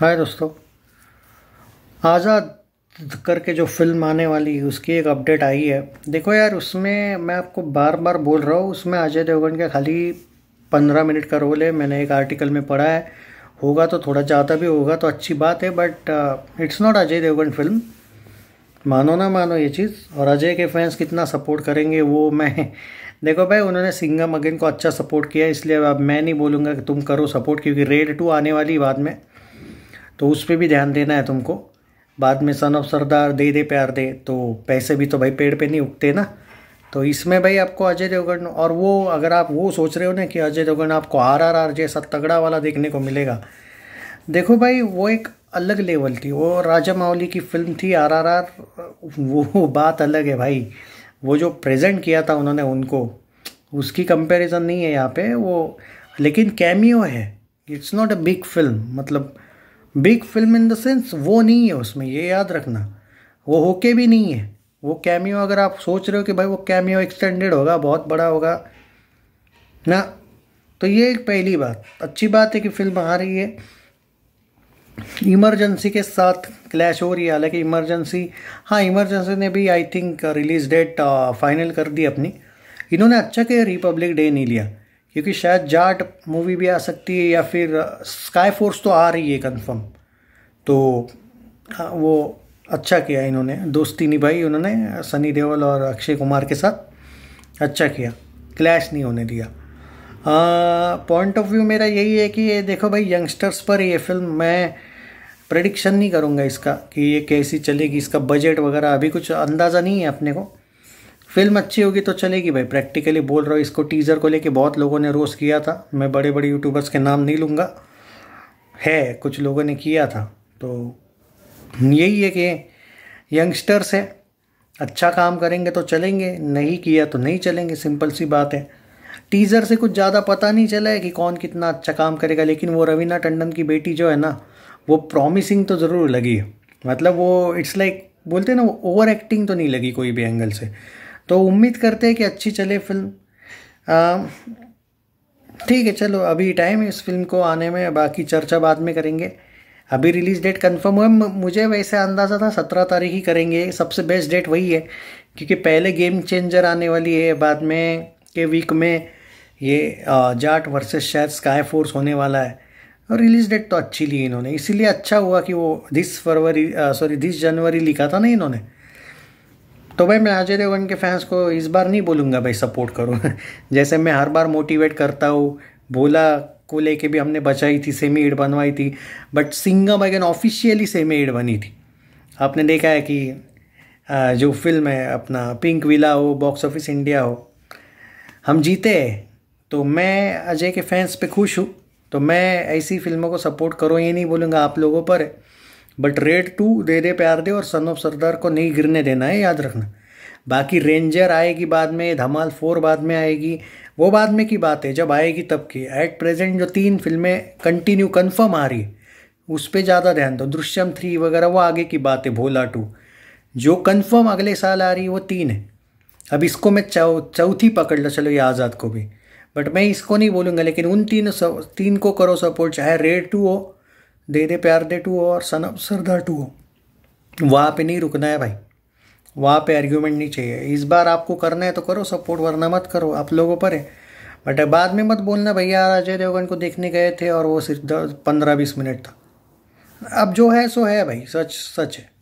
हाय दोस्तों आज़ाद करके जो फिल्म आने वाली है उसकी एक अपडेट आई है देखो यार उसमें मैं आपको बार बार बोल रहा हूँ उसमें अजय देवगन का खाली पंद्रह मिनट का रोल है मैंने एक आर्टिकल में पढ़ा है होगा तो थोड़ा ज़्यादा भी होगा तो अच्छी बात है but it's not Ajay Devgan film मानो ना मानो ये चीज़ और अजय के फैंस कितना सपोर्ट करेंगे वो मैं देखो भाई उन्होंने सिंगम अगेन को अच्छा सपोर्ट किया इसलिए अब मैं नहीं बोलूँगा कि तुम करो सपोर्ट क्योंकि रेड टू आने वाली बाद में तो उस पर भी ध्यान देना है तुमको बाद में सन ऑफ सरदार दे दे प्यार दे तो पैसे भी तो भाई पेड़ पे नहीं उगते ना तो इसमें भाई आपको अजय देवगन और वो अगर आप वो सोच रहे हो ना कि अजय देवगन आपको आर आर आर जैसा तगड़ा वाला देखने को मिलेगा देखो भाई वो एक अलग लेवल थी वो राजा माउली की फिल्म थी आर आर आर वो बात अलग है भाई वो जो प्रेजेंट किया था उन्होंने उनको उसकी कंपैरिजन नहीं है यहाँ पे वो लेकिन कैमियो है it's not a big film मतलब big film in the sense वो नहीं है उसमें ये याद रखना वो होके भी नहीं है वो कैमियो अगर आप सोच रहे हो कि भाई वो कैमियो एक्सटेंडेड होगा बहुत बड़ा होगा ना तो ये एक पहली बात अच्छी बात है कि फिल्म आ रही है इमरजेंसी के साथ क्लैश हो रही है हालांकि इमरजेंसी हाँ इमरजेंसी ने भी I think release date final कर दी अपनी इन्होंने अच्छा किया रिपब्लिक डे नहीं लिया क्योंकि शायद जाट मूवी भी आ सकती है या फिर स्काई uh, फोर्स तो आ रही है कंफर्म तो uh, वो अच्छा किया इन्होंने दोस्ती निभाई उन्होंने सनी देओल और अक्षय कुमार के साथ अच्छा किया क्लैश नहीं होने दिया पॉइंट ऑफ व्यू मेरा यही है कि ये देखो भाई यंगस्टर्स पर ये फिल्म मैं प्रडिक्शन नहीं करूँगा इसका कि ये कैसी चलेगी इसका बजट वगैरह अभी कुछ अंदाज़ा नहीं है अपने को फिल्म अच्छी होगी तो चलेगी भाई प्रैक्टिकली बोल रहा हूँ इसको टीज़र को लेके बहुत लोगों ने रोज़ किया था मैं बड़े बड़े यूट्यूबर्स के नाम नहीं लूँगा है कुछ लोगों ने किया था तो यही है कि यंगस्टर्स हैं अच्छा काम करेंगे तो चलेंगे नहीं किया तो नहीं चलेंगे सिंपल सी बात है टीज़र से कुछ ज़्यादा पता नहीं चला है कि कौन कितना अच्छा काम करेगा लेकिन वो रवीना टंडन की बेटी जो है ना वो प्रॉमिसिंग तो ज़रूर लगी मतलब वो इट्स लाइक like, बोलते हैं ना वो ओवर एक्टिंग तो नहीं लगी कोई भी एंगल से तो उम्मीद करते हैं कि अच्छी चले फिल्म ठीक है चलो अभी टाइम है इस फिल्म को आने में बाकी चर्चा बाद में करेंगे अभी रिलीज़ डेट कंफर्म हुआ मुझे वैसे अंदाज़ा था सत्रह तारीख ही करेंगे सबसे बेस्ट डेट वही है क्योंकि पहले गेम चेंजर आने वाली है बाद में के वीक में ये जाट वर्सेस शायद स्काई फोर्स होने वाला है और रिलीज़ डेट तो अच्छी ली इन्होंने इसीलिए अच्छा हुआ कि वो this February sorry this January लिखा था ना इन्होंने तो भाई मैं अजय देवगन के फैंस को इस बार नहीं बोलूँगा भाई सपोर्ट करो जैसे मैं हर बार मोटिवेट करता हूँ बोला को लेके भी हमने बचाई थी सेमी ईड बनवाई थी but Singham again officially semi ईड बनी थी आपने देखा है कि जो फिल्म है अपना पिंक विला हो बॉक्स ऑफिस इंडिया हो हम जीते तो मैं अजय के फैंस पे खुश हूँ तो मैं ऐसी फिल्मों को सपोर्ट करो ये नहीं बोलूँगा आप लोगों पर बट रेड टू दे दे प्यार दे और सन ऑफ सरदार को नहीं गिरने देना है याद रखना बाकी रेंजर आएगी बाद में धमाल फोर बाद में आएगी वो बाद में की बात है जब आएगी तब की एट प्रेजेंट जो तीन फिल्में कंटिन्यू कन्फर्म आ रही है उस पर ज़्यादा ध्यान दो दृश्यम थ्री वगैरह वो आगे की बात है भोला टू जो कन्फर्म अगले साल आ रही है वो तीन है अब इसको मैं चौ चौथी पकड़ लो चलो ये आज़ाद को भी बट मैं इसको नहीं बोलूँगा लेकिन उन तीन तीन को करो सपोर्ट चाहे रेड टू हो दे दे प्यार दे टू और सन ऑफ सरदार टू वहाँ पे नहीं रुकना है भाई वहाँ पे आर्ग्यूमेंट नहीं चाहिए इस बार आपको करना है तो करो सपोर्ट वरना मत करो आप लोगों पर है बट बाद में मत बोलना भैया अजय देवगन को देखने गए थे और वो सिर्फ पंद्रह बीस मिनट था अब जो है सो है भाई सच सच है